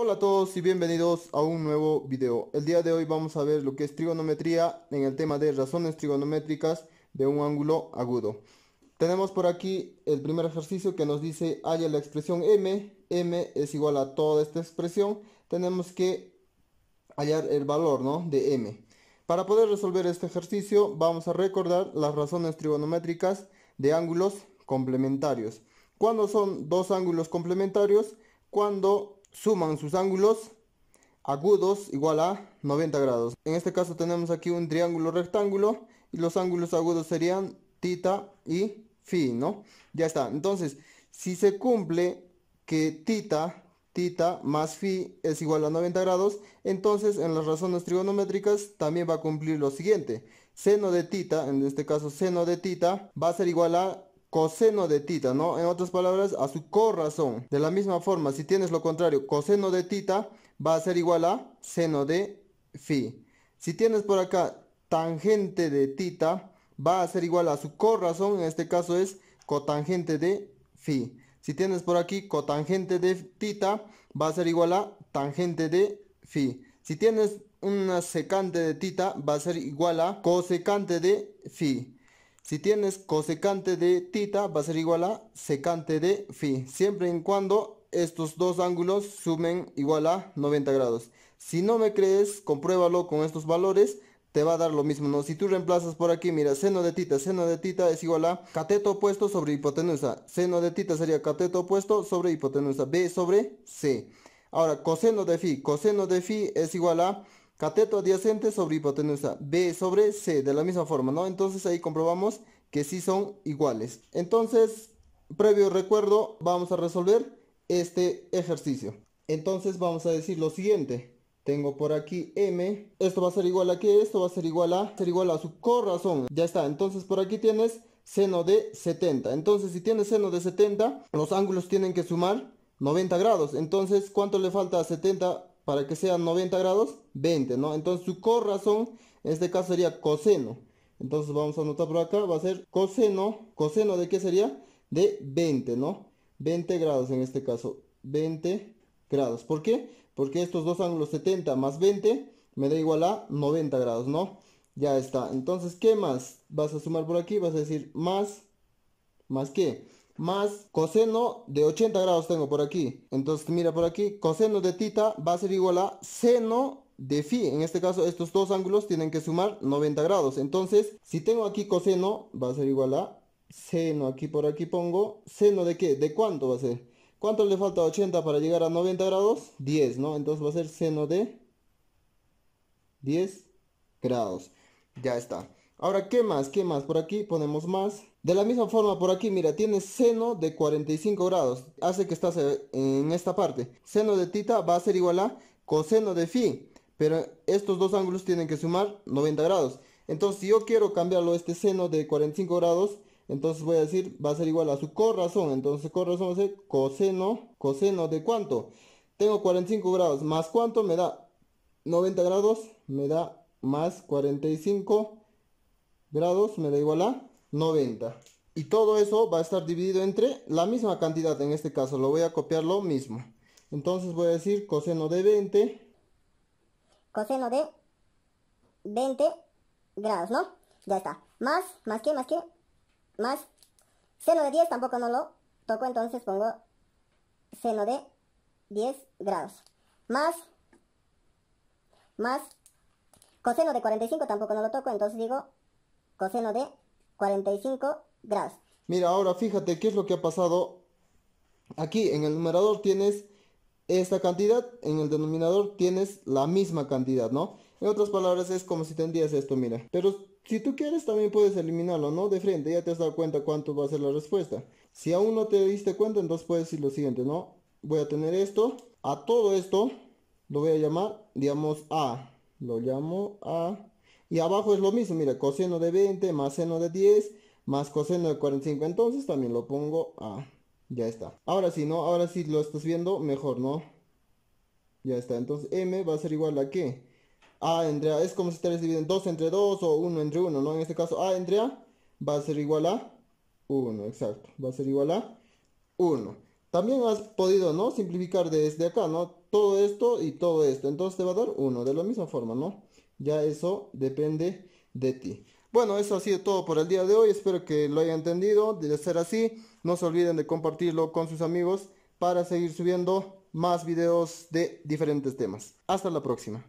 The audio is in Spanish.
Hola a todos y bienvenidos a un nuevo video. El día de hoy vamos a ver lo que es trigonometría en el tema de razones trigonométricas de un ángulo agudo. Tenemos por aquí el primer ejercicio que nos dice haya la expresión m, m es igual a toda esta expresión, tenemos que hallar el valor ¿no? de m. Para poder resolver este ejercicio vamos a recordar las razones trigonométricas de ángulos complementarios. ¿Cuándo son dos ángulos complementarios? Cuando suman sus ángulos agudos igual a 90 grados. En este caso tenemos aquí un triángulo rectángulo y los ángulos agudos serían tita y fi, ¿no? Ya está. Entonces, si se cumple que tita, tita más fi es igual a 90 grados, entonces en las razones trigonométricas también va a cumplir lo siguiente. Seno de tita, en este caso seno de tita, va a ser igual a coseno de tita, ¿no? En otras palabras, a su corazón De la misma forma, si tienes lo contrario, coseno de tita va a ser igual a seno de phi. Si tienes por acá tangente de tita, va a ser igual a su corazón en este caso es cotangente de phi. Si tienes por aquí cotangente de tita, va a ser igual a tangente de phi. Si tienes una secante de tita, va a ser igual a cosecante de phi. Si tienes cosecante de tita va a ser igual a secante de phi, siempre y cuando estos dos ángulos sumen igual a 90 grados. Si no me crees, compruébalo con estos valores, te va a dar lo mismo, ¿no? Si tú reemplazas por aquí, mira, seno de tita, seno de tita es igual a cateto opuesto sobre hipotenusa. Seno de tita sería cateto opuesto sobre hipotenusa, B sobre C. Ahora, coseno de phi, coseno de phi es igual a Cateto adyacente sobre hipotenusa. B sobre C, de la misma forma, ¿no? Entonces ahí comprobamos que sí son iguales. Entonces, previo recuerdo, vamos a resolver este ejercicio. Entonces vamos a decir lo siguiente. Tengo por aquí M. Esto va a ser igual a qué? esto va a ser igual a, ser igual a su corazón. Ya está. Entonces por aquí tienes seno de 70. Entonces si tienes seno de 70, los ángulos tienen que sumar 90 grados. Entonces, ¿cuánto le falta a 70 para que sea 90 grados, 20, ¿no? Entonces su corazón, en este caso sería coseno. Entonces vamos a anotar por acá, va a ser coseno, coseno de qué sería? De 20, ¿no? 20 grados en este caso, 20 grados. ¿Por qué? Porque estos dos ángulos 70 más 20 me da igual a 90 grados, ¿no? Ya está. Entonces, ¿qué más? Vas a sumar por aquí, vas a decir más, más qué? más coseno de 80 grados tengo por aquí. Entonces mira por aquí, coseno de tita va a ser igual a seno de phi. En este caso estos dos ángulos tienen que sumar 90 grados. Entonces si tengo aquí coseno va a ser igual a seno. Aquí por aquí pongo seno de qué, de cuánto va a ser. ¿Cuánto le falta a 80 para llegar a 90 grados? 10, ¿no? Entonces va a ser seno de 10 grados. Ya está. Ahora, ¿qué más? ¿Qué más? Por aquí ponemos más. De la misma forma por aquí, mira, tiene seno de 45 grados, hace que estás eh, en esta parte. Seno de tita va a ser igual a coseno de phi, pero estos dos ángulos tienen que sumar 90 grados. Entonces, si yo quiero cambiarlo este seno de 45 grados, entonces voy a decir, va a ser igual a su corazón. Entonces, corazón va a ser coseno, coseno de cuánto. Tengo 45 grados, más cuánto me da 90 grados, me da más 45 grados, me da igual a 90. Y todo eso va a estar dividido entre la misma cantidad, en este caso lo voy a copiar lo mismo. Entonces voy a decir coseno de 20. Coseno de 20 grados, ¿no? Ya está. Más, más que, más que, más. Seno de 10 tampoco no lo toco, entonces pongo seno de 10 grados. Más, más. Coseno de 45 tampoco no lo toco, entonces digo coseno de 45 grados. Mira, ahora fíjate qué es lo que ha pasado. Aquí en el numerador tienes esta cantidad, en el denominador tienes la misma cantidad, ¿no? En otras palabras es como si tendrías esto, mira. Pero si tú quieres también puedes eliminarlo, ¿no? De frente, ya te has dado cuenta cuánto va a ser la respuesta. Si aún no te diste cuenta, entonces puedes decir lo siguiente, ¿no? Voy a tener esto, a todo esto lo voy a llamar, digamos, A. Lo llamo A y abajo es lo mismo, mira, coseno de 20 más seno de 10 más coseno de 45. Entonces también lo pongo a... Ah, ya está. Ahora sí, ¿no? Ahora sí lo estás viendo mejor, ¿no? Ya está. Entonces m va a ser igual a qué? A entre A. Es como si ustedes dividiendo 2 entre 2 o 1 entre 1, ¿no? En este caso A entre A va a ser igual a 1, exacto. Va a ser igual a 1. También has podido, ¿no? Simplificar desde acá, ¿no? Todo esto y todo esto. Entonces te va a dar 1 de la misma forma, ¿no? Ya eso depende de ti. Bueno, eso ha sido todo por el día de hoy. Espero que lo hayan entendido. De ser así, no se olviden de compartirlo con sus amigos para seguir subiendo más videos de diferentes temas. Hasta la próxima.